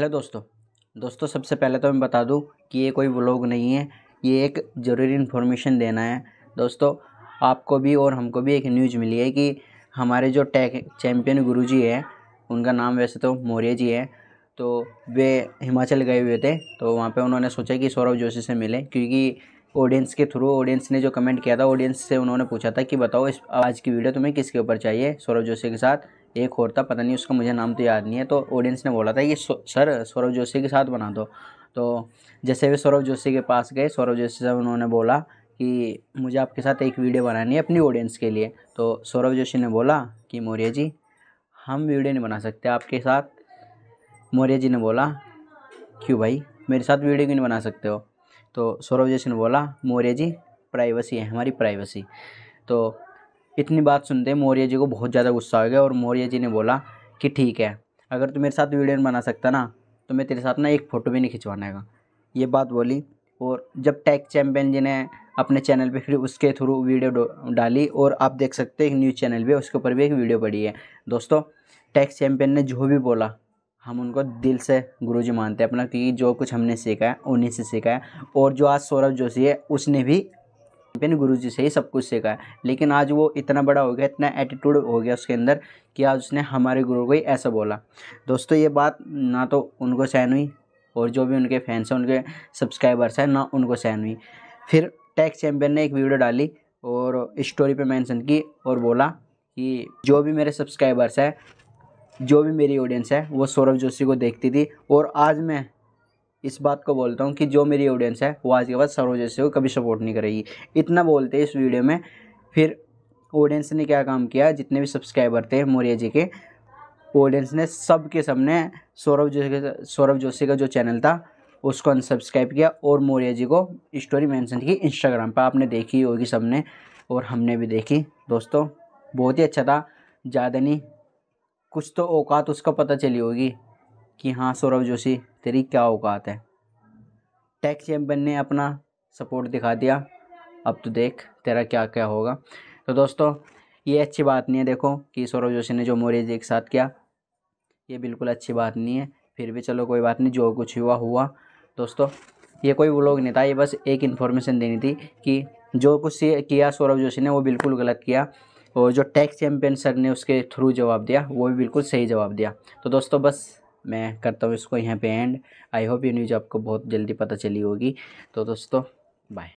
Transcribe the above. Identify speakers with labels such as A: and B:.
A: hello दोस्तों दोस्तों सबसे पहले तो मैं बता दूं कि ये कोई व्लॉग नहीं है ये एक ज़रूरी इन्फॉर्मेशन देना है दोस्तों आपको भी और हमको भी एक न्यूज मिली है कि हमारे जो टैक चैम्पियन गुरु जी हैं उनका नाम वैसे तो मौर्य जी है तो वे हिमाचल गए हुए थे तो वहाँ पे उन्होंने सोचा कि सौरभ जोशी से मिले क्योंकि ऑडियंस के थ्रू ऑडियंस ने जो कमेंट किया था ऑडियंस से उन्होंने पूछा था कि बताओ इस आज की वीडियो तुम्हें किसके ऊपर चाहिए सौरभ जोशी के साथ एक और था पता नहीं उसका मुझे नाम तो याद नहीं है तो ऑडियंस ने बोला था कि सर सौरभ जोशी के साथ बना दो तो जैसे वे सौरभ जोशी के पास गए सौरभ जोशी से उन्होंने बोला कि मुझे आपके साथ एक वीडियो बनानी है अपनी ऑडियंस के लिए तो सौरभ जोशी ने बोला कि मौर्य जी हम वीडियो नहीं बना सकते आपके साथ मौर्य जी ने बोला क्यों भाई मेरे साथ वीडियो क्यों नहीं बना सकते हो तो सौरभ जोशी ने बोला मौर्य जी प्राइवेसी है हमारी प्राइवेसी तो इतनी बात सुनते मौर्य जी को बहुत ज़्यादा गुस्सा हो गया और मौर्य जी ने बोला कि ठीक है अगर तू मेरे साथ वीडियो बना सकता ना तो मैं तेरे साथ ना एक फ़ोटो भी नहीं खिंचवानेगा ये बात बोली और जब टैग चैम्पियन जी ने अपने चैनल पे फिर उसके थ्रू वीडियो डाली और आप देख सकते हैं न्यूज़ चैनल पे उसके ऊपर भी एक वीडियो पड़ी है दोस्तों टैक्स चैम्पियन ने जो भी बोला हम उनको दिल से गुरु जी मानते हैं अपना क्योंकि जो कुछ हमने सीखा है उन्हीं से सीखा है और जो आज सौरभ जोशी है उसने भी मैंने गुरु जी से ही सब कुछ सीखा है लेकिन आज वो इतना बड़ा हो गया इतना एटीट्यूड हो गया उसके अंदर कि आज उसने हमारे गुरु को ही ऐसा बोला दोस्तों ये बात ना तो उनको सहन हुई और जो भी उनके फैंस हैं उनके सब्सक्राइबर्स हैं ना उनको सहन हुई फिर टैक्स चैम्पियन ने एक वीडियो डाली और स्टोरी पर मैंसन की और बोला कि जो भी मेरे सब्सक्राइबर्स हैं जो भी मेरी ऑडियंस है वो सौरभ जोशी को देखती थी और आज मैं इस बात को बोलता हूँ कि जो मेरी ऑडियंस है वो आज के बाद सरोज से को कभी सपोर्ट नहीं करेगी इतना बोलते इस वीडियो में फिर ऑडियंस ने क्या काम किया जितने भी सब्सक्राइबर थे मौर्य जी के ऑडियंस ने सब के सबने सौरभ जोशी सौरभ जोशी का जो चैनल था उसको अनसब्सक्राइब किया और मौर्य जी को स्टोरी मैंशन की इंस्टाग्राम पर आपने देखी होगी सबने और हमने भी देखी दोस्तों बहुत ही अच्छा था ज़्यादा नहीं कुछ तो औकात उसका पता चली होगी कि हाँ सौरभ जोशी तेरी क्या औकात है टैक्स चैम्पियन ने अपना सपोर्ट दिखा दिया अब तो देख तेरा क्या क्या होगा तो दोस्तों ये अच्छी बात नहीं है देखो कि सौरभ जोशी ने जो जी एक साथ किया ये बिल्कुल अच्छी बात नहीं है फिर भी चलो कोई बात नहीं जो कुछ हुआ हुआ दोस्तों ये कोई व्लॉग नहीं था ये बस एक इन्फॉर्मेशन देनी थी कि जो कुछ किया सौरभ जोशी ने वो बिल्कुल गलत किया और जो टैक्स चैम्पियन सर ने उसके थ्रू जवाब दिया वो भी बिल्कुल सही जवाब दिया तो दोस्तों बस मैं करता हूँ इसको यहाँ पे एंड आई होप ये न्यूज़ आपको बहुत जल्दी पता चली होगी तो दोस्तों बाय